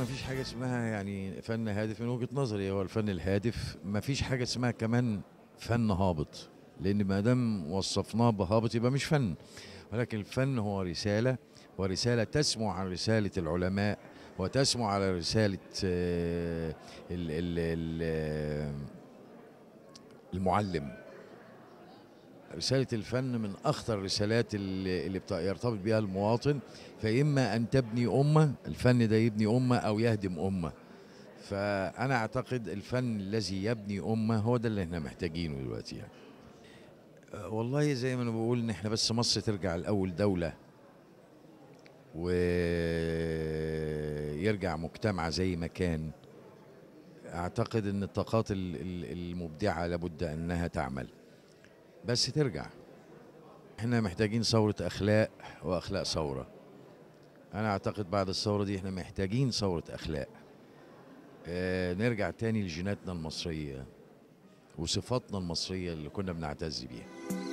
ما فيش حاجه اسمها يعني فن هادف من وجهه نظري هو الفن الهادف ما فيش حاجه اسمها كمان فن هابط لان ما دام وصفناه بهابط يبقى مش فن ولكن الفن هو رساله ورساله تسمو عن رساله العلماء وتسمو على رساله آه، آه، المعلم رسالة الفن من أخطر الرسالات اللي, يرتبط بها المواطن فإما أن تبني أمة الفن ده يبني أمة أو يهدم أمة فأنا أعتقد الفن الذي يبني أمة هو ده اللي احنا محتاجينه دلوقتي يعني. أه، والله زي ما أنا بقول إن احنا بس مصر ترجع الأول دولة ويرجع مجتمع زي ما كان أعتقد أن الطاقات المبدعة لابد أنها تعمل بس ترجع احنا محتاجين ثورة أخلاق وأخلاق ثورة أنا أعتقد بعد الثورة دي احنا محتاجين ثورة أخلاق آه نرجع تاني لجيناتنا المصرية وصفاتنا المصرية اللي كنا بنعتز بيها